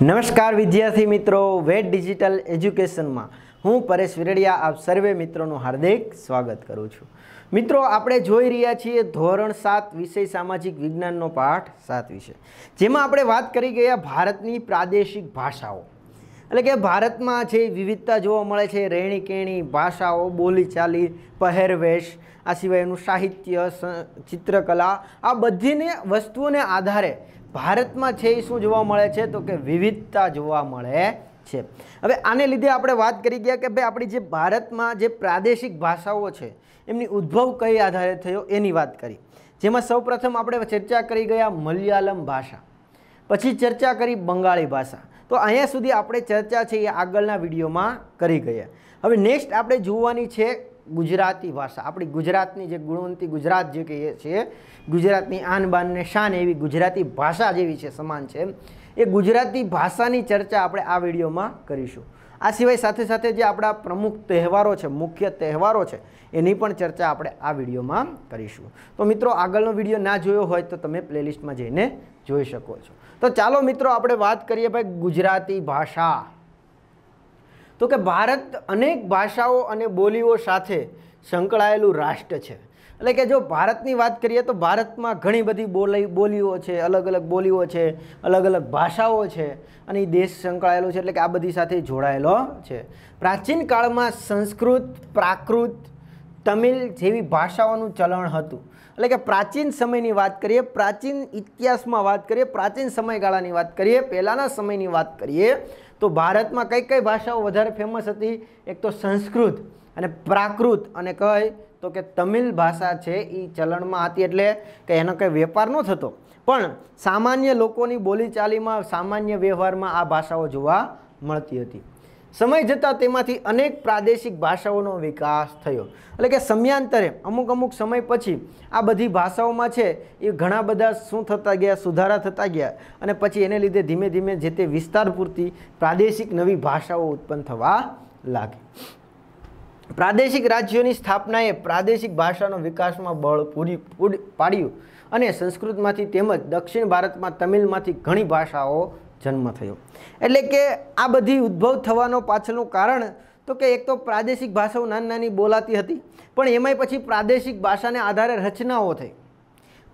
નમસ્કાર વિદ્યાર્થી મિત્રો વેટ ડિજિટલ એજ્યુકેશનમાં હું પરેશ વિરડિયા આપ સર્વે મિત્રોનું હાર્દિક સ્વાગત કરું છું મિત્રો આપણે જોઈ રહ્યા છીએ ધોરણ સાત વિષય સામાજિક વિજ્ઞાનનો પાઠ સાત વિષય જેમાં આપણે વાત કરી ગયા ભારતની પ્રાદેશિક ભાષાઓ એટલે કે ભારતમાં જે વિવિધતા જોવા મળે છે રહેણી કેણી ભાષાઓ બોલીચાલી પહેરવેશ આ સિવાયનું સાહિત્ય ચિત્રકલા આ બધીને વસ્તુઓને આધારે ભારતમાં છે એ શું જોવા મળે છે તો કે વિવિધતા જોવા મળે છે હવે આને લીધે આપણે વાત કરી ગયા કે ભાઈ આપણી જે ભારતમાં જે પ્રાદેશિક ભાષાઓ છે એમની ઉદ્ભવ કઈ આધારે થયો એની વાત કરી જેમાં સૌપ્રથમ આપણે ચર્ચા કરી ગયા મલયાલમ ભાષા પછી ચર્ચા કરી બંગાળી ભાષા તો અહીંયા સુધી આપણે ચર્ચા છે એ આગળના વિડીયોમાં કરી ગયા હવે નેક્સ્ટ આપણે જોવાની છે ગુજરાતી ભાષા આપણી ગુજરાતની જે ગુણવંતી ગુજરાત જે કહીએ છીએ ગુજરાતની આન બાનને શાન એવી ગુજરાતી ભાષા જેવી છે સમાન છે એ ગુજરાતી ભાષાની ચર્ચા આપણે આ વિડીયોમાં કરીશું આ સિવાય સાથે સાથે જે આપણા પ્રમુખ તહેવારો છે મુખ્ય તહેવારો છે એની પણ ચર્ચા આપણે આ વિડીયોમાં કરીશું તો મિત્રો આગળનો વિડીયો ના જોયો હોય તો તમે પ્લેલિસ્ટમાં જઈને જોઈ શકો છો તો ચાલો મિત્રો આપણે વાત કરીએ ભાઈ ગુજરાતી ભાષા તો કે ભારત અનેક ભાષાઓ અને બોલીઓ સાથે સંકળાયેલું રાષ્ટ્ર છે એટલે કે જો ભારતની વાત કરીએ તો ભારતમાં ઘણી બધી બોલી બોલીઓ છે અલગ અલગ બોલીઓ છે અલગ અલગ ભાષાઓ છે અને દેશ સંકળાયેલો છે એટલે કે આ બધી સાથે જોડાયેલો છે પ્રાચીન કાળમાં સંસ્કૃત પ્રાકૃત તમિલ જેવી ભાષાઓનું ચલણ હતું એટલે કે પ્રાચીન સમયની વાત કરીએ પ્રાચીન ઇતિહાસમાં વાત કરીએ પ્રાચીન સમયગાળાની વાત કરીએ પહેલાંના સમયની વાત કરીએ તો ભારતમાં કઈ કઈ ભાષાઓ વધારે ફેમસ હતી એક તો સંસ્કૃત અને પ્રાકૃત અને કહે તો કે તમિલ ભાષા છે એ ચલણમાં હતી એટલે કે એનો કંઈ વેપાર ન થતો પણ સામાન્ય લોકોની બોલીચાલીમાં સામાન્ય વ્યવહારમાં આ ભાષાઓ જોવા મળતી હતી સમય જતાં તેમાંથી અનેક પ્રાદેશિક ભાષાઓનો વિકાસ થયો એટલે કે સમયાંતરે અમુક અમુક સમય પછી આ બધી ભાષાઓમાં છે એ ઘણા બધા શું થતા ગયા સુધારા થતા ગયા અને પછી એને લીધે ધીમે ધીમે જે તે વિસ્તાર પૂરતી પ્રાદેશિક નવી ભાષાઓ ઉત્પન્ન થવા લાગી પ્રાદેશિક રાજ્યોની સ્થાપનાએ પ્રાદેશિક ભાષાનો વિકાસમાં બળ પૂરી પાડ્યું અને સંસ્કૃતમાંથી તેમજ દક્ષિણ ભારતમાં તમિલમાંથી ઘણી ભાષાઓ જન્મ થયો એટલે કે આ બધી ઉદ્ભવ થવાનો પાછળનું કારણ તો કે એક તો પ્રાદેશિક ભાષાઓ નાની નાની બોલાતી હતી પણ એમાંય પછી પ્રાદેશિક ભાષાને આધારે રચનાઓ થઈ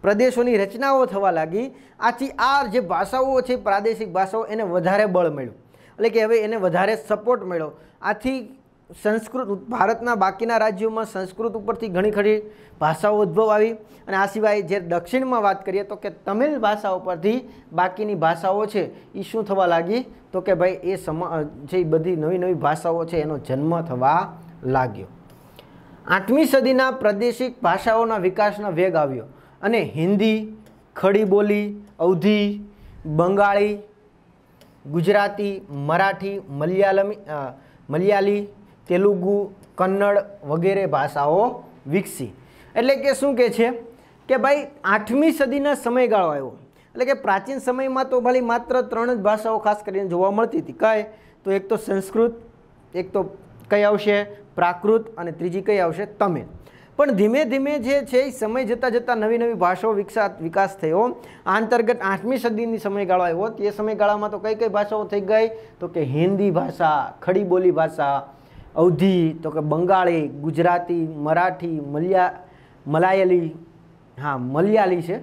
પ્રદેશોની રચનાઓ થવા લાગી આથી આ જે ભાષાઓ છે પ્રાદેશિક ભાષાઓ એને વધારે બળ મળ્યું એટલે કે હવે એને વધારે સપોર્ટ મળ્યો આથી સંસ્કૃત ભારતના બાકીના રાજ્યોમાં સંસ્કૃત ઉપરથી ઘણી ખરી ભાષાઓ ઉદ્ભવ આવી અને આ સિવાય જે દક્ષિણમાં વાત કરીએ તો કે તમિલ ભાષા ઉપરથી બાકીની ભાષાઓ છે એ શું થવા લાગી તો કે ભાઈ એ સમા જે બધી નવી નવી ભાષાઓ છે એનો જન્મ થવા લાગ્યો આઠમી સદીના પ્રાદેશિક ભાષાઓના વિકાસનો વેગ આવ્યો અને હિન્દી ખડી બોલી અવધી બંગાળી ગુજરાતી મરાઠી મલયાલમી મલયાલી તેલુગુ કન્નડ વગેરે ભાષાઓ વિકસી એટલે કે શું કહે છે કે ભાઈ આઠમી સદીના સમયગાળો આવ્યો એટલે કે પ્રાચીન સમયમાં તો ભલે માત્ર ત્રણ જ ભાષાઓ ખાસ કરીને જોવા મળતી હતી કઈ તો એક તો સંસ્કૃત એક તો કઈ આવશે પ્રાકૃત અને ત્રીજી કઈ આવશે તમિલ પણ ધીમે ધીમે જે છે એ સમય જતાં જતાં નવી નવી ભાષાઓ વિકસા વિકાસ થયો આ અંતર્ગત આઠમી સદીની સમયગાળો આવ્યો તે સમયગાળામાં તો કઈ કઈ ભાષાઓ થઈ ગઈ તો કે હિન્દી ભાષા ખડી બોલી ભાષા અવધી તો કે બંગાળી ગુજરાતી મરાઠી મલયા મલાયલી હા મલયાલી છે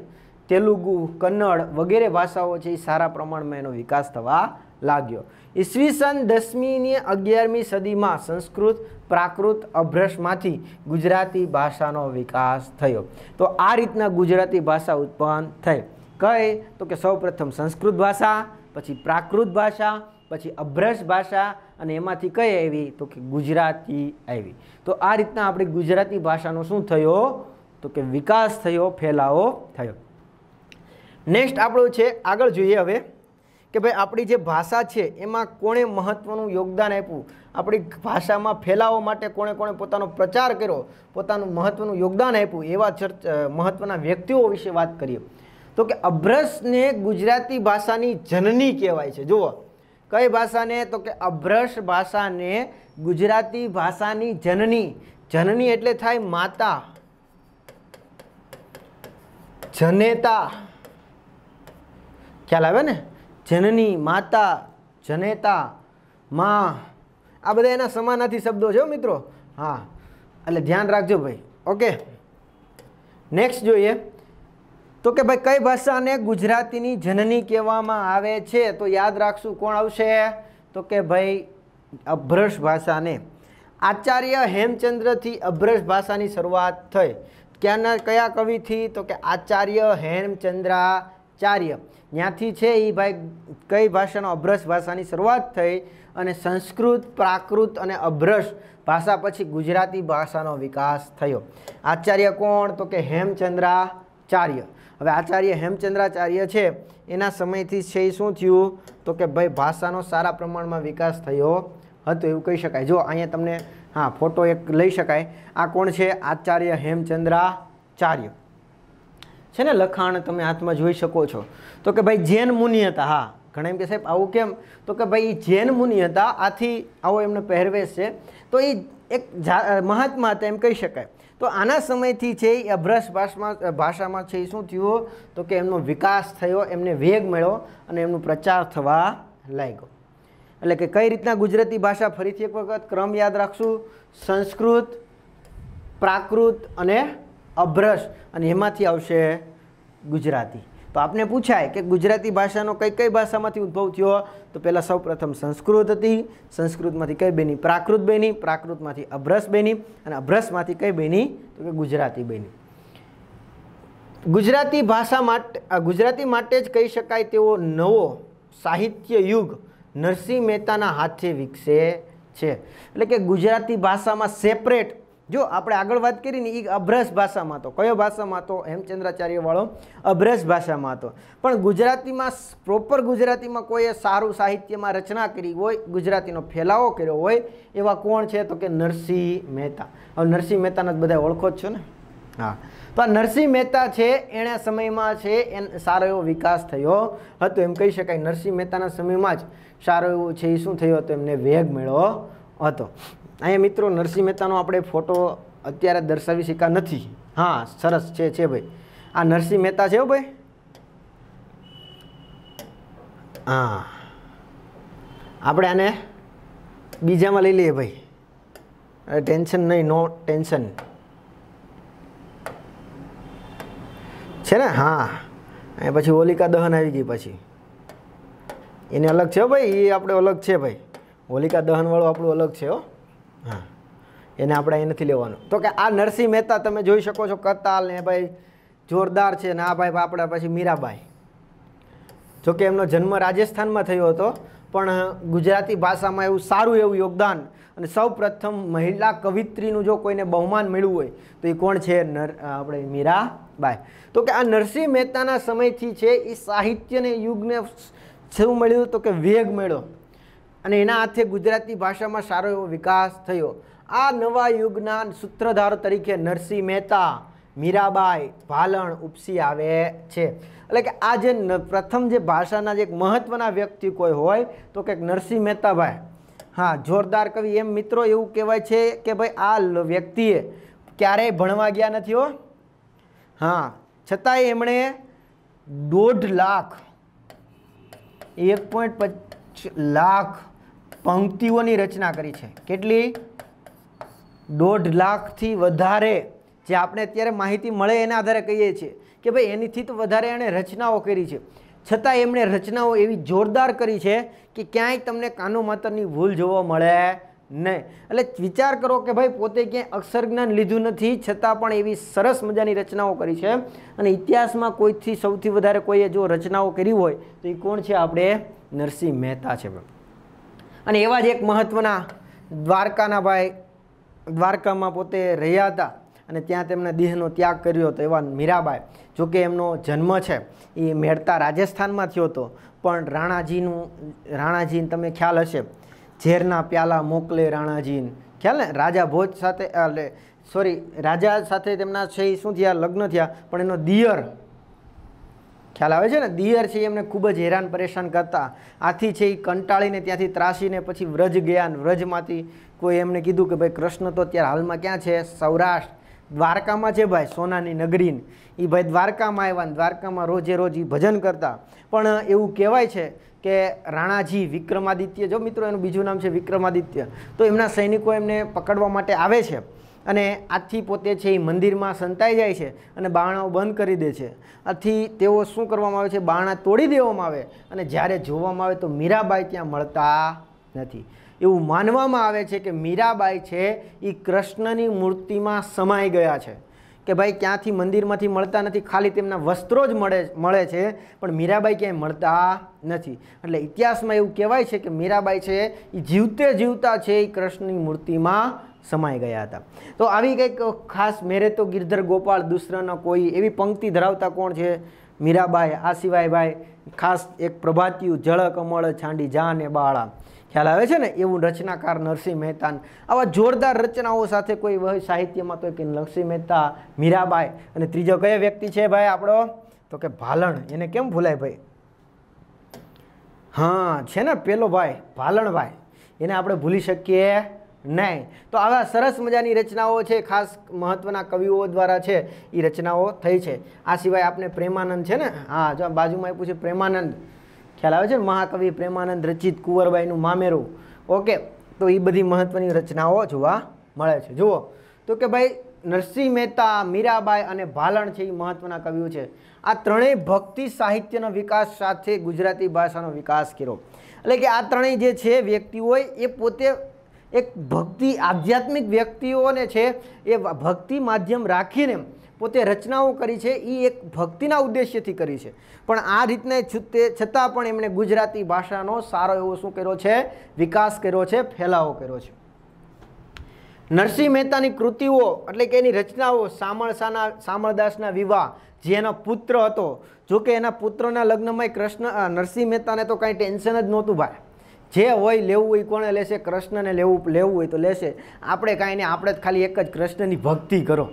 તેલુગુ કન્નડ વગેરે ભાષાઓ છે એ સારા પ્રમાણમાં એનો વિકાસ થવા લાગ્યો ઈસવીસન દસમીની અગિયારમી સદીમાં સંસ્કૃત પ્રાકૃત અભ્રશમાંથી ગુજરાતી ભાષાનો વિકાસ થયો તો આ રીતના ગુજરાતી ભાષા ઉત્પન્ન થઈ કહે તો કે સૌપ્રથમ સંસ્કૃત ભાષા પછી પ્રાકૃત ભાષા પછી અભ્રશ ભાષા અને એમાંથી કઈ આવી તો કે ગુજરાતી આવી તો આ રીતના આપણે ગુજરાતી ભાષાનો શું થયો તો કે વિકાસ થયો ફેલાવો થયો નેક્સ્ટ આપણું છે આગળ જોઈએ હવે કે ભાઈ આપણી જે ભાષા છે એમાં કોણે મહત્ત્વનું યોગદાન આપ્યું આપણી ભાષામાં ફેલાવો માટે કોણે કોણે પોતાનો પ્રચાર કર્યો પોતાનું મહત્ત્વનું યોગદાન આપ્યું એવા ચર્ચ મહત્ત્વના વ્યક્તિઓ વિશે વાત કરીએ તો કે અભ્રસને ગુજરાતી ભાષાની જનની કહેવાય છે જુઓ કઈ ભાષાને તો કે અભ્રશ ભાષાને ગુજરાતી ભાષાની જનની જનની એટલે થાય માતા જનેતા ખ્યાલ આવે ને જનની માતા જનેતા મા આ બધા એના સમાનાથી શબ્દો છે મિત્રો હા એટલે ધ્યાન રાખજો ભાઈ ઓકે નેક્સ્ટ જોઈએ તો કે ભાઈ કઈ ભાષાને ગુજરાતીની જનની કહેવામાં આવે છે તો યાદ રાખશું કોણ આવશે તો કે ભાઈ અભ્રશ ભાષાને આચાર્ય હેમચંદ્રથી અભ્રશ ભાષાની શરૂઆત થઈ ક્યાંના કયા કવિથી તો કે આચાર્ય હેમચંદ્રાચાર્ય ત્યાંથી છે એ ભાઈ કઈ ભાષાનો અભ્રશ ભાષાની શરૂઆત થઈ અને સંસ્કૃત પ્રાકૃત અને અભ્રશ ભાષા પછી ગુજરાતી ભાષાનો વિકાસ થયો આચાર્ય કોણ તો કે હેમચંદ્રા ચાર્ય હવે આચાર્ય હેમચંદ્રાચાર્ય છે એના સમયથી છે એ શું થયું તો કે ભાઈ ભાષાનો સારા પ્રમાણમાં વિકાસ થયો હતો એવું કહી શકાય જો અહીંયા તમને હા ફોટો એક લઈ શકાય આ કોણ છે આચાર્ય હેમચંદ્રાચાર્ય છે ને લખાણ તમે હાથમાં જોઈ શકો છો તો કે ભાઈ જૈન મુનિ હતા હા ઘણા એમ કે સાહેબ આવું કેમ તો કે ભાઈ જૈન મુનિ હતા આથી આવો એમનો પહેરવેશ છે તો એ એક મહાત્મા હતા એમ કહી શકાય તો આના સમયથી છે એ અભ્રશ ભાષમાં ભાષામાં છે એ શું થયું તો કે એમનો વિકાસ થયો એમને વેગ મળ્યો અને એમનો પ્રચાર થવા લાગ્યો એટલે કે કઈ રીતના ગુજરાતી ભાષા ફરીથી એક વખત ક્રમ યાદ રાખશું સંસ્કૃત પ્રાકૃત અને અભ્રશ અને એમાંથી આવશે ગુજરાતી તો આપને પૂછાય કે ગુજરાતી ભાષાનો કઈ કઈ ભાષામાંથી ઉદ્ભવ થયો તો પહેલાં સૌપ્રથમ સંસ્કૃત હતી સંસ્કૃતમાંથી કઈ બની પ્રાકૃત બની પ્રાકૃતમાંથી અભ્રસ બની અને અભ્રસમાંથી કઈ બની તો કે ગુજરાતી બની ગુજરાતી ભાષા માટે ગુજરાતી માટે જ કહી શકાય તેવો નવો સાહિત્ય યુગ નરસિંહ મહેતાના હાથે વિકસે છે એટલે કે ગુજરાતી ભાષામાં સેપરેટ જો આપણે આગળ વાત કરીને એ અભ્રસ ભાષામાં હતો કયો ભાષામાં હતો હેમચંદ્રાચાર્યવાળો અભ્રસ ભાષામાં હતો પણ ગુજરાતીમાં પ્રોપર ગુજરાતીમાં કોઈએ સારું સાહિત્યમાં રચના કરી હોય ગુજરાતીનો ફેલાવો કર્યો હોય એવા કોણ છે તો કે નરસિંહ મહેતા હવે નરસિંહ મહેતાને બધા ઓળખો જ છો ને હા તો આ નરસિંહ મહેતા છે એના સમયમાં છે એ સારો એવો વિકાસ થયો હતો એમ કહી શકાય નરસિંહ મહેતાના સમયમાં જ સારો એવો છે એ શું થયો હતો એમને વેગ મળ્યો હતો અહીંયા મિત્રો નરસિંહ મહેતાનો આપણે ફોટો અત્યારે દર્શાવી શકા નથી હા સરસ છે છે ભાઈ આ નરસિંહ મહેતા છે ભાઈ હા આપણે આને બીજામાં લઈ લઈએ ભાઈ ટેન્શન નહીં નો ટેન્શન છે ને હા એ પછી હોલિકા દહન આવી ગઈ પછી એને અલગ છે ભાઈ એ આપણે અલગ છે ભાઈ હોલિકા દહનવાળું આપણું અલગ છે હો હા એને આપણે એ નથી લેવાનું તો કે આ નરસિંહ મહેતા તમે જોઈ શકો છો કતાલ ને ભાઈ જોરદાર છે ને આ ભાઈ આપણા પછી મીરાબાઈ જોકે એમનો જન્મ રાજસ્થાનમાં થયો હતો પણ ગુજરાતી ભાષામાં એવું સારું એવું યોગદાન અને સૌ પ્રથમ મહિલા કવિત્રીનું જો કોઈને બહુમાન મેળવું હોય તો એ કોણ છે નર આપણે મીરાબાઈ તો કે આ નરસિંહ મહેતાના સમયથી છે એ સાહિત્યને યુગને શું મળ્યું તો કે વેગ મેળ્યો અને એના હાથે ગુજરાતી ભાષામાં સારો એવો વિકાસ થયો આ નવા યુગના સૂત્રધારો તરીકે નરસિંહ મહેતા મીરાબાઈ ભાલણ ઉપસી આવે છે એટલે કે આ જે પ્રથમ જે ભાષાના જે એક મહત્ત્વના વ્યક્તિ કોઈ હોય તો કંઈક નરસિંહ મહેતાભાઈ હા જોરદાર કવિ એમ મિત્રો એવું કહેવાય છે કે ભાઈ આ વ્યક્તિએ ક્યારેય ભણવા ગયા નથી હો હા છતાંય એમણે દોઢ લાખ એક પોઈન્ટ લાખ પંક્તિઓની રચના કરી છે કેટલી દોઢ લાખથી વધારે જે આપણે અત્યારે માહિતી મળે એના આધારે કહીએ છીએ કે ભાઈ એનીથી તો વધારે એણે રચનાઓ કરી છે છતાં એમણે રચનાઓ એવી જોરદાર કરી છે કે ક્યાંય તમને કાનો માતરની ભૂલ જોવા મળે નહીં એટલે વિચાર કરો કે ભાઈ પોતે ક્યાંય અક્ષરજ્ઞાન લીધું નથી છતાં પણ એવી સરસ મજાની રચનાઓ કરી છે અને ઇતિહાસમાં કોઈથી સૌથી વધારે કોઈએ જો રચનાઓ કરી હોય તો એ કોણ છે આપણે નરસિંહ મહેતા છે અને એવા જ એક મહત્ત્વના દ્વારકાના ભાઈ દ્વારકામાં પોતે રહ્યા હતા અને ત્યાં તેમણે દેહનો ત્યાગ કર્યો હતો એવા મીરાબાઈ જોકે એમનો જન્મ છે એ મેળતા રાજસ્થાનમાં થયો હતો પણ રાણાજીનું રાણાજીને તમે ખ્યાલ હશે ઝેરના પ્યાલા મોકલે રાણાજીને ખ્યાલ ને રાજા ભોજ સાથે એટલે સોરી રાજા સાથે તેમના છે શું થયા લગ્ન થયા પણ એનો દિયર ખ્યાલ આવે છે ને દિયર છે એમને ખૂબ જ હેરાન પરેશાન કરતા આથી છે એ કંટાળીને ત્યાંથી ત્રાસીને પછી વ્રજ ગયા વ્રજમાંથી કોઈ એમને કીધું કે ભાઈ કૃષ્ણ તો અત્યારે હાલમાં ક્યાં છે સૌરાષ્ટ્ર દ્વારકામાં છે ભાઈ સોનાની નગરીન એ ભાઈ દ્વારકામાં આવ્યા દ્વારકામાં રોજે રોજ એ ભજન કરતા પણ એવું કહેવાય છે કે રાણાજી વિક્રમાદિત્ય જો મિત્રો એનું બીજું નામ છે વિક્રમાદિત્ય તો એમના સૈનિકો એમને પકડવા માટે આવે છે અને આથી પોતે છે એ મંદિરમાં સંતાઈ જાય છે અને બાણાઓ બંધ કરી દે છે આથી તેઓ શું કરવામાં આવે છે બાણા તોડી દેવામાં આવે અને જ્યારે જોવામાં આવે તો મીરાબાઈ ત્યાં મળતા નથી એવું માનવામાં આવે છે કે મીરાબાઈ છે એ કૃષ્ણની મૂર્તિમાં સમાઈ ગયા છે કે ભાઈ ક્યાંથી મંદિરમાંથી મળતા નથી ખાલી તેમના વસ્ત્રો જ મળે મળે છે પણ મીરાબાઈ ક્યાંય મળતા નથી એટલે ઇતિહાસમાં એવું કહેવાય છે કે મીરાબાઈ છે એ જીવતે જીવતા છે એ કૃષ્ણની મૂર્તિમાં સમાઈ ગયા હતા તો આવી કંઈક ખાસ મેરે તો ગિરધર ગોપાલ દુસરાના કોઈ એવી પંક્તિ ધરાવતા કોણ છે મીરાબાઈ આ સિવાયભાઈ ખાસ એક પ્રભાતિયું જળ કમળ છાંડી જા ને બાળા ખ્યાલ આવે છે ને એવું રચનાકાર નરસિંહ મહેતાન આવા જોરદાર રચનાઓ સાથે કોઈ સાહિત્યમાં તો કે નરસિંહ મહેતા મીરાબાઈ અને ત્રીજો કયો વ્યક્તિ છે ભાઈ આપણો તો કે ભાલણ એને કેમ ભૂલાય ભાઈ હા છે ને પેલો ભાઈ ભાલણભાઈ એને આપણે ભૂલી શકીએ નહીં તો આવા સરસ મજાની રચનાઓ છે ખાસ મહત્ત્વના કવિઓ દ્વારા છે એ રચનાઓ થઈ છે આ સિવાય આપણે પ્રેમાનંદ છે ને હા જો બાજુમાં એ છે પ્રેમાનંદ ખ્યાલ આવે છે ને મહાકવિ પ્રેમાનંદ રચિત કુંવરબાઈનું મામેરું ઓકે તો એ બધી મહત્ત્વની રચનાઓ જોવા મળે છે જુઓ તો કે ભાઈ નરસિંહ મહેતા મીરાબાઈ અને ભાલણ છે એ મહત્ત્વના કવિઓ છે આ ત્રણેય ભક્તિ સાહિત્યનો વિકાસ સાથે ગુજરાતી ભાષાનો વિકાસ કર્યો એટલે કે આ ત્રણેય જે છે વ્યક્તિ હોય એ પોતે એક ભક્તિ આધ્યાત્મિક વ્યક્તિઓને છે એ ભક્તિ માધ્યમ રાખીને પોતે રચનાઓ કરી છે એ એક ભક્તિના ઉદ્દેશ્યથી કરી છે પણ આ રીતને છૂટે છતાં પણ એમણે ગુજરાતી ભાષાનો સારો એવો શું કર્યો છે વિકાસ કર્યો છે ફેલાવો કર્યો છે નરસિંહ મહેતાની કૃતિઓ એટલે કે એની રચનાઓ સામળસાના સામળદાસના વિવાહ જે એનો પુત્ર હતો જો કે એના પુત્રના લગ્નમાં કૃષ્ણ નરસિંહ મહેતાને તો કાંઈ ટેન્શન જ નહોતું ભાઈ જે હોય લેવું હોય કોણે લેશે કૃષ્ણને લેવું લેવું હોય તો લેશે આપણે કાંઈ નહીં આપણે જ ખાલી એક જ કૃષ્ણની ભક્તિ કરો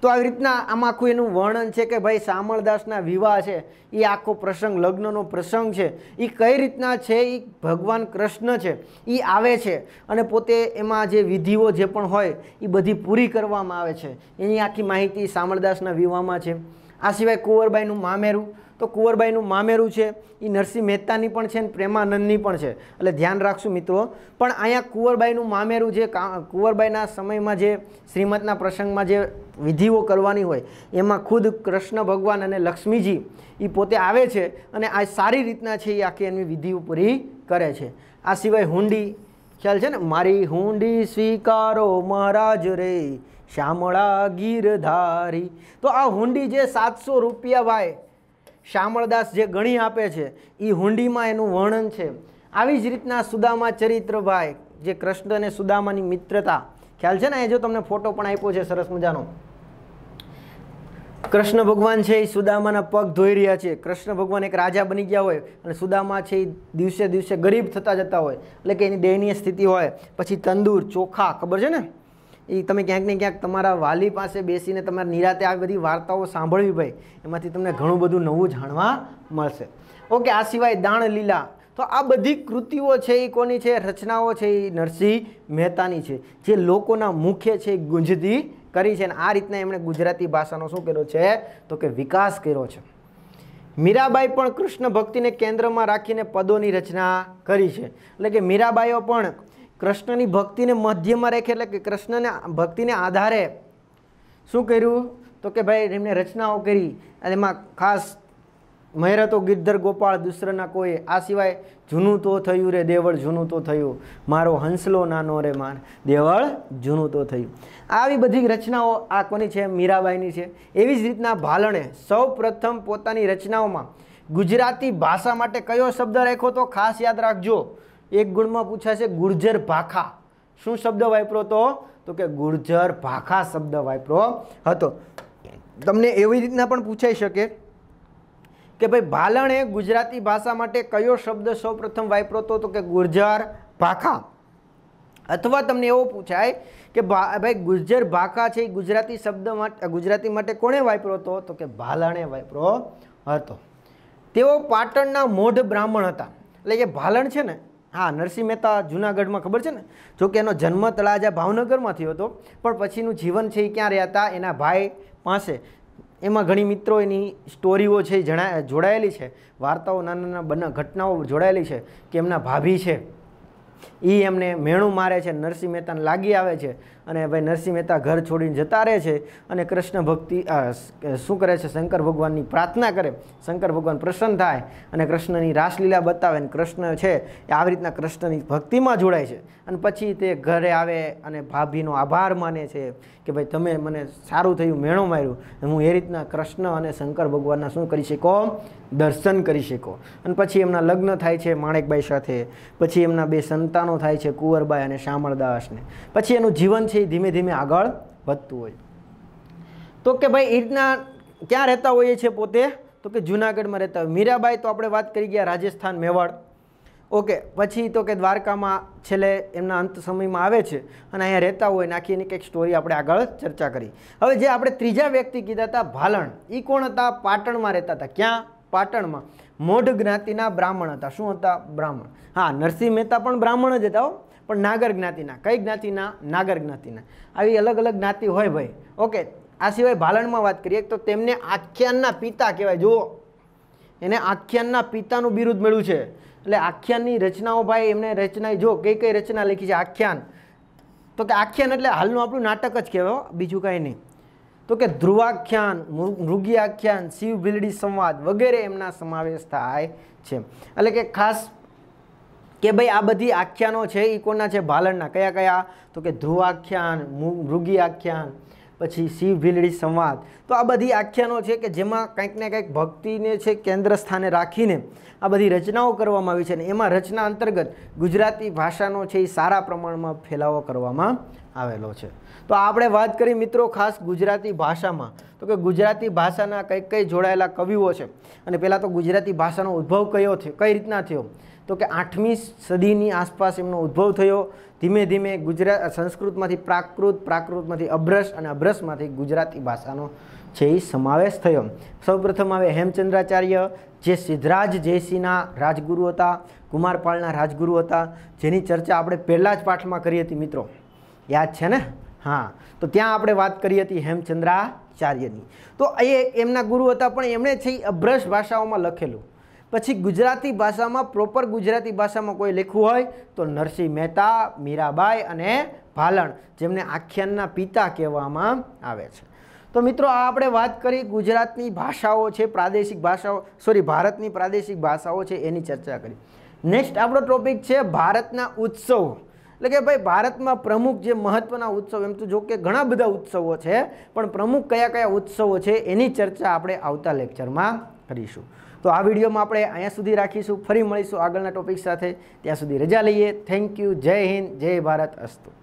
તો આવી રીતના આમાં આખું એનું વર્ણન છે કે ભાઈ શામળદાસના વિવાહ છે એ આખો પ્રસંગ લગ્નનો પ્રસંગ છે એ કઈ રીતના છે એ ભગવાન કૃષ્ણ છે એ આવે છે અને પોતે એમાં જે વિધિઓ જે પણ હોય એ બધી પૂરી કરવામાં આવે છે એની આખી માહિતી સામળદાસના વિવાહમાં છે આ સિવાય કુંવરબાઈનું મામેરું તો કુંવરબાઈનું મામેરું છે એ નરસિંહ મહેતાની પણ છે અને પ્રેમાનંદની પણ છે એટલે ધ્યાન રાખશું મિત્રો પણ અહીંયા કુંવરબાઈનું મામેરું જે કુંવરબાઈના સમયમાં જે શ્રીમદના પ્રસંગમાં જે વિધિઓ કરવાની હોય એમાં ખુદ કૃષ્ણ ભગવાન અને લક્ષ્મીજી એ પોતે આવે છે અને આ સારી રીતના છે એ આખી એની વિધિઓ પૂરી કરે છે આ સિવાય હુંડી ખ્યાલ છે ને મારી હુંડી સ્વીકારો મહારાજ રે શામળા ગીરધારી તો આ હુંડી જે સાતસો રૂપિયા વાય શામળદાસ જે ગણી આપે છે એ હુંડીમાં એનું વર્ણન છે આવી જ રીતના સુદામા ચરિત્રભાઈ જે કૃષ્ણ અને સુદામાની મિત્રતા ખ્યાલ છે ને એ જો તમને ફોટો પણ આપ્યો છે સરસ મજાનો કૃષ્ણ ભગવાન છે એ સુદામાના પગ ધોઈ રહ્યા છે કૃષ્ણ ભગવાન એક રાજા બની ગયા હોય અને સુદામા છે એ દિવસે દિવસે ગરીબ થતા જતા હોય એટલે કે એની દયનીય સ્થિતિ હોય પછી તંદૂર ચોખા ખબર છે ને એ તમે ક્યાંક ને ક્યાંક તમારા વાલી પાસે બેસીને તમારે નિરાતે આ બધી વાર્તાઓ સાંભળવી ભાઈ એમાંથી તમને ઘણું બધું નવું જાણવા મળશે ઓકે આ સિવાય દાણ લીલા તો આ બધી કૃતિઓ છે એ કોની છે રચનાઓ છે એ નરસિંહ મહેતાની છે જે લોકોના મુખ્ય છે ગુંજતી કરી છે અને આ રીતના એમણે ગુજરાતી ભાષાનો શું કર્યો છે તો કે વિકાસ કર્યો છે મીરાબાઈ પણ કૃષ્ણ ભક્તિને કેન્દ્રમાં રાખીને પદોની રચના કરી છે એટલે કે મીરાબાઈઓ પણ કૃષ્ણની ભક્તિને મધ્યમાં રાખે એટલે કે કૃષ્ણને ભક્તિને આધારે શું કર્યું તો કે ભાઈ એમને રચનાઓ કરી અને એમાં ખાસ મહેરતો ગિરધર ગોપાળ દુસરાના કોઈ આ સિવાય જૂનું તો થયું રે દેવળ જૂનું તો થયું મારો હંસલો નાનો રે માર દેવળ જૂનું તો થયું આવી બધી રચનાઓ આ કોની છે મીરાબાઈની છે એવી જ રીતના ભાલણે સૌ પોતાની રચનાઓમાં ગુજરાતી ભાષા માટે કયો શબ્દ રાખ્યો તો ખાસ યાદ રાખજો એક ગુણમાં છે ગુર્જર ભાખા શું શબ્દ વાપરો હતો તો કે ગુર્જર ભાખા શબ્દ વાપરો હતો તમને એવી રીતના પણ પૂછાઈ શકે કે ભાઈ ભાલણે ગુજરાતી ભાષા માટે કયો શબ્દ સૌપ્રથમ વાપરો હતો તો કે ગુર્જર ભાખા અથવા તમને એવો પૂછાય કે ભાઈ ગુર્જર ભાખા છે એ ગુજરાતી શબ્દ માટે ગુજરાતી માટે કોણે વાપરો હતો તો કે ભાલણે વાપરો હતો તેઓ પાટણના મોઢ બ્રાહ્મણ હતા એટલે જે ભાલણ છે ને હા નરસિંહ મહેતા જુનાગઢમાં ખબર છે ને જો કે એનો જન્મ તળાજા ભાવનગરમાં થયો હતો પણ પછીનું જીવન છે એ ક્યાં રહ્યા હતા એના ભાઈ પાસે એમાં ઘણી મિત્રો એની સ્ટોરીઓ છે જણા જોડાયેલી છે વાર્તાઓ નાના નાના બના ઘટનાઓ જોડાયેલી છે કે એમના ભાભી છે એ એમને મેણું મારે છે નરસિંહ મહેતાને લાગી આવે છે અને ભાઈ નરસિંહ મહેતા ઘર છોડીને જતા રહે છે અને કૃષ્ણ ભક્તિ શું કરે છે શંકર ભગવાનની પ્રાર્થના કરે શંકર ભગવાન પ્રસન્ન થાય અને કૃષ્ણની રાસલીલા બતાવે અને કૃષ્ણ છે એ આવી રીતના કૃષ્ણની ભક્તિમાં જોડાય છે અને પછી તે ઘરે આવે અને ભાભીનો આભાર માને છે કે ભાઈ તમે મને સારું થયું મેણો માર્યું હું એ રીતના કૃષ્ણ અને શંકર ભગવાનના શું કરી શકો દર્શન કરી શકો અને પછી એમના લગ્ન થાય છે માણેકબાઈ સાથે પછી એમના બે સંતાનો થાય છે કુંવરબાઈ અને શામળદાસને પછી એનું જીવન છે છે ધીમે ધીમે આગળ વધતું હોય તો કે ભાઈ એ રીતના ક્યાં રહેતા હોઈએ છીએ પોતે તો કે જુનાગઢમાં રહેતા હોય મીરાબાઈ તો આપણે વાત કરી ગયા રાજસ્થાન મેવાડ ઓકે પછી તો કે દ્વારકામાં છેલ્લે એમના અંત સમયમાં આવે છે અને અહીંયા રહેતા હોય નાખી એની કંઈક સ્ટોરી આપણે આગળ ચર્ચા કરી હવે જે આપણે ત્રીજા વ્યક્તિ કીધા હતા ભાલણ એ કોણ હતા પાટણમાં રહેતા હતા ક્યાં પાટણમાં મોઢ જ્ઞાતિના બ્રાહ્મણ હતા શું હતા બ્રાહ્મણ હા નરસિંહ મહેતા પણ બ્રાહ્મણ જ હતા હો પણ નાગર જ્ઞાતિના કઈ જ્ઞાતિના નાગર જ્ઞાતિના આવી અલગ અલગ જ્ઞાતિ હોય ભાઈ ઓકે આ સિવાય ભાલણમાં વાત કરીએ તો તેમને આખ્યાનના પિતા કહેવાય જુઓ એને આખ્યાનના પિતાનું બિરુદ મળ્યું છે એટલે આખ્યાનની રચનાઓ ભાઈ એમને રચના જો કઈ કઈ રચના લખી છે આખ્યાન તો કે આખ્યાન એટલે હાલનું આપણું નાટક જ કહેવાય બીજું કાંઈ નહીં તો કે ધ્રુવાખ્યાન મૃગી આખ્યાન શિવ ભીલડી સંવાદ વગેરે એમના સમાવેશ થાય છે એટલે કે ખાસ કે ભાઈ આ બધી આખ્યાનો છે એ કોના છે ભાલણના કયા કયા તો કે ધ્રુવાખ્યાન મૃગી આખ્યાન પછી શિવ ભીલડી સંવાદ તો આ બધી આખ્યાનો છે કે જેમાં કંઈક ને કંઈક ભક્તિને છે કેન્દ્ર સ્થાને રાખીને આ બધી રચનાઓ કરવામાં આવી છે અને એમાં રચના અંતર્ગત ગુજરાતી ભાષાનો છે એ સારા પ્રમાણમાં ફેલાવો કરવામાં આવેલો છે તો આપણે વાત કરી મિત્રો ખાસ ગુજરાતી ભાષામાં તો કે ગુજરાતી ભાષાના કંઈક કંઈ જોડાયેલા કવિઓ છે અને પહેલાં તો ગુજરાતી ભાષાનો ઉદ્ભવ કયો થયો કઈ રીતના થયો તો કે આઠમી સદીની આસપાસ એમનો ઉદ્ભવ થયો ધીમે ધીમે ગુજરાત સંસ્કૃતમાંથી પ્રાકૃત પ્રાકૃતમાંથી અભ્રશ અને અભ્રશમાંથી ગુજરાતી ભાષાનો છે એ સમાવેશ થયો સૌપ્રથમ આવે હેમચંદ્રાચાર્ય જે સિદ્ધરાજ જયસિંહના રાજગુરુ હતા કુમારપાળના રાજગુરુ હતા જેની ચર્ચા આપણે પહેલાં જ પાઠમાં કરી હતી મિત્રો યાદ છે ને હા તો ત્યાં આપણે વાત કરી હતી હેમચંદ્રાચાર્યની તો એ એમના ગુરુ હતા પણ એમણે છે અભ્રશ ભાષાઓમાં લખેલું પછી ગુજરાતી ભાષામાં પ્રોપર ગુજરાતી ભાષામાં કોઈ લેખું હોય તો નરસિંહ મહેતા મીરાબાઈ અને ભાલણ જેમને આખ્યાનના પિતા કહેવામાં આવે છે તો મિત્રો આ આપણે વાત કરી ગુજરાતની ભાષાઓ છે પ્રાદેશિક ભાષાઓ સોરી ભારતની પ્રાદેશિક ભાષાઓ છે એની ચર્ચા કરી નેક્સ્ટ આપણો ટોપિક છે ભારતના ઉત્સવો એટલે કે ભાઈ ભારતમાં પ્રમુખ જે મહત્ત્વના ઉત્સવ એમ તો જો કે ઘણા બધા ઉત્સવો છે પણ પ્રમુખ કયા કયા ઉત્સવો છે એની ચર્ચા આપણે આવતા લેક્ચરમાં કરીશું તો આ વિડીયોમાં આપણે અહીંયા સુધી રાખીશું ફરી મળીશું આગળના ટોપિક સાથે ત્યાં સુધી રજા લઈએ થેન્ક યુ જય હિન્દ જય ભારત અસ્તુ